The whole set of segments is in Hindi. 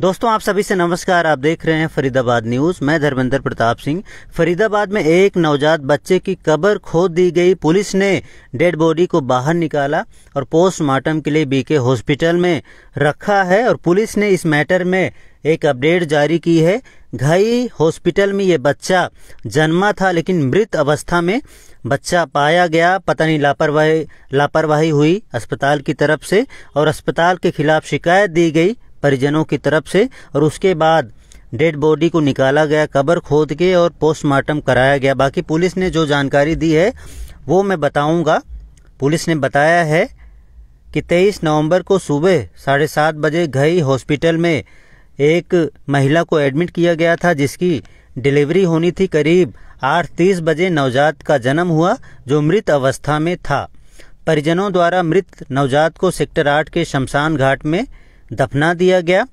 दोस्तों आप सभी से नमस्कार आप देख रहे हैं फरीदाबाद न्यूज मैं धर्मेंद्र प्रताप सिंह फरीदाबाद में एक नवजात बच्चे की कबर खोद दी गई पुलिस ने डेड बॉडी को बाहर निकाला और पोस्टमार्टम के लिए बीके हॉस्पिटल में रखा है और पुलिस ने इस मैटर में एक अपडेट जारी की है घाई हॉस्पिटल में ये बच्चा जन्मा था लेकिन मृत अवस्था में बच्चा पाया गया पता नहीं लापरवाही लापरवाही हुई अस्पताल की तरफ से और अस्पताल के खिलाफ शिकायत दी गई परिजनों की तरफ से और उसके बाद डेड बॉडी को निकाला गया कबर खोद के और पोस्टमार्टम कराया गया बाकी पुलिस ने जो जानकारी दी है वो मैं बताऊंगा पुलिस ने बताया है कि 23 नवंबर को सुबह साढ़े सात बजे घई हॉस्पिटल में एक महिला को एडमिट किया गया था जिसकी डिलीवरी होनी थी करीब आठ तीस बजे नवजात का जन्म हुआ जो मृत अवस्था में था परिजनों द्वारा मृत नवजात को सेक्टर आठ के शमशान घाट में दफना दिया गया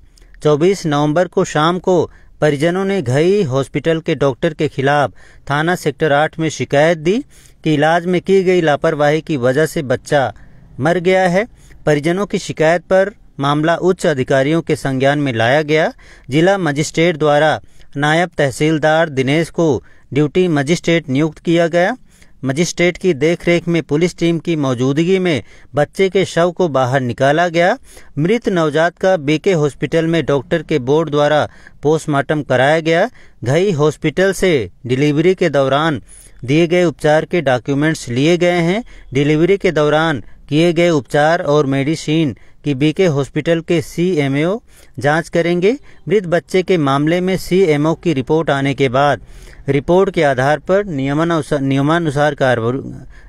24 नवंबर को शाम को परिजनों ने घई हॉस्पिटल के डॉक्टर के खिलाफ थाना सेक्टर आठ में शिकायत दी कि इलाज में की गई लापरवाही की वजह से बच्चा मर गया है परिजनों की शिकायत पर मामला उच्च अधिकारियों के संज्ञान में लाया गया जिला मजिस्ट्रेट द्वारा नायब तहसीलदार दिनेश को ड्यूटी मजिस्ट्रेट नियुक्त किया गया मजिस्ट्रेट की देखरेख में पुलिस टीम की मौजूदगी में बच्चे के शव को बाहर निकाला गया मृत नवजात का बीके हॉस्पिटल में डॉक्टर के बोर्ड द्वारा पोस्टमार्टम कराया गया घई हॉस्पिटल से डिलीवरी के दौरान दिए गए उपचार के डॉक्यूमेंट्स लिए गए हैं डिलीवरी के दौरान किए गए उपचार और मेडिसिन कि बीके हॉस्पिटल के सीएमओ जांच करेंगे मृत बच्चे के मामले में सीएमओ की रिपोर्ट आने के बाद रिपोर्ट के आधार पर नियमानुसार नियमानुसार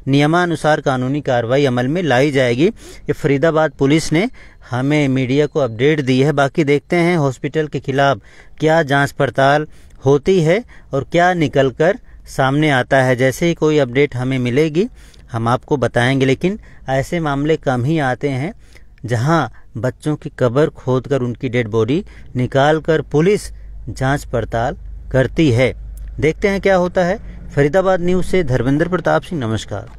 नियमानुसार कानूनी कार्रवाई अमल में लाई जाएगी ये फरीदाबाद पुलिस ने हमें मीडिया को अपडेट दी है बाकी देखते हैं हॉस्पिटल के खिलाफ क्या जांच पड़ताल होती है और क्या निकल कर सामने आता है जैसे ही कोई अपडेट हमें मिलेगी हम आपको बताएंगे लेकिन ऐसे मामले कम ही आते हैं जहां बच्चों की कब्र खोदकर उनकी डेड बॉडी निकालकर पुलिस जांच पड़ताल करती है देखते हैं क्या होता है फरीदाबाद न्यूज से धर्मेंद्र प्रताप सिंह नमस्कार